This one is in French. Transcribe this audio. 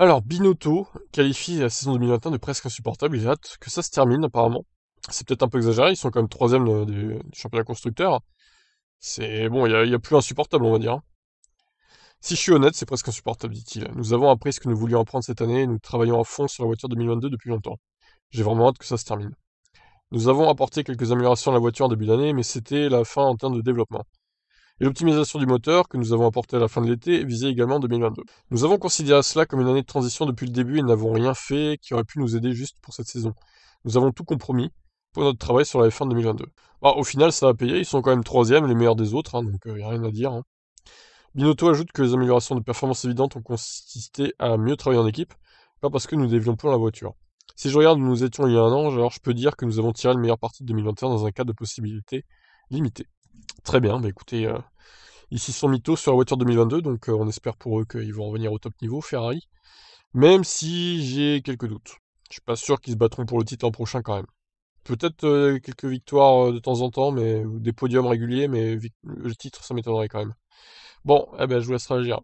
Alors, Binotto qualifie la saison 2021 de presque insupportable. J'ai hâte que ça se termine, apparemment. C'est peut-être un peu exagéré, ils sont quand même troisième du, championnat constructeur. C'est bon, il n'y a, a, plus insupportable, on va dire. Si je suis honnête, c'est presque insupportable, dit-il. Nous avons appris ce que nous voulions apprendre cette année et nous travaillons à fond sur la voiture 2022 depuis longtemps. J'ai vraiment hâte que ça se termine. Nous avons apporté quelques améliorations à la voiture en début d'année, mais c'était la fin en termes de développement et l'optimisation du moteur que nous avons apporté à la fin de l'été visait également 2022. Nous avons considéré cela comme une année de transition depuis le début et n'avons rien fait qui aurait pu nous aider juste pour cette saison. Nous avons tout compromis pour notre travail sur la F1 2022. Bah, au final, ça a payé, ils sont quand même troisième, les meilleurs des autres, hein, donc il euh, n'y a rien à dire. Hein. Binotto ajoute que les améliorations de performance évidentes ont consisté à mieux travailler en équipe, pas parce que nous développons la voiture. Si je regarde où nous étions il y a un an, alors je peux dire que nous avons tiré le meilleur parti de 2021 dans un cadre de possibilités limitées. Très bien, bah écoutez, ici euh, ils sont mis sur la voiture 2022, donc euh, on espère pour eux qu'ils vont revenir au top niveau, Ferrari. Même si j'ai quelques doutes. Je suis pas sûr qu'ils se battront pour le titre l'an prochain quand même. Peut-être euh, quelques victoires de temps en temps, mais des podiums réguliers, mais le titre, ça m'étonnerait quand même. Bon, eh ben, je vous laisse réagir.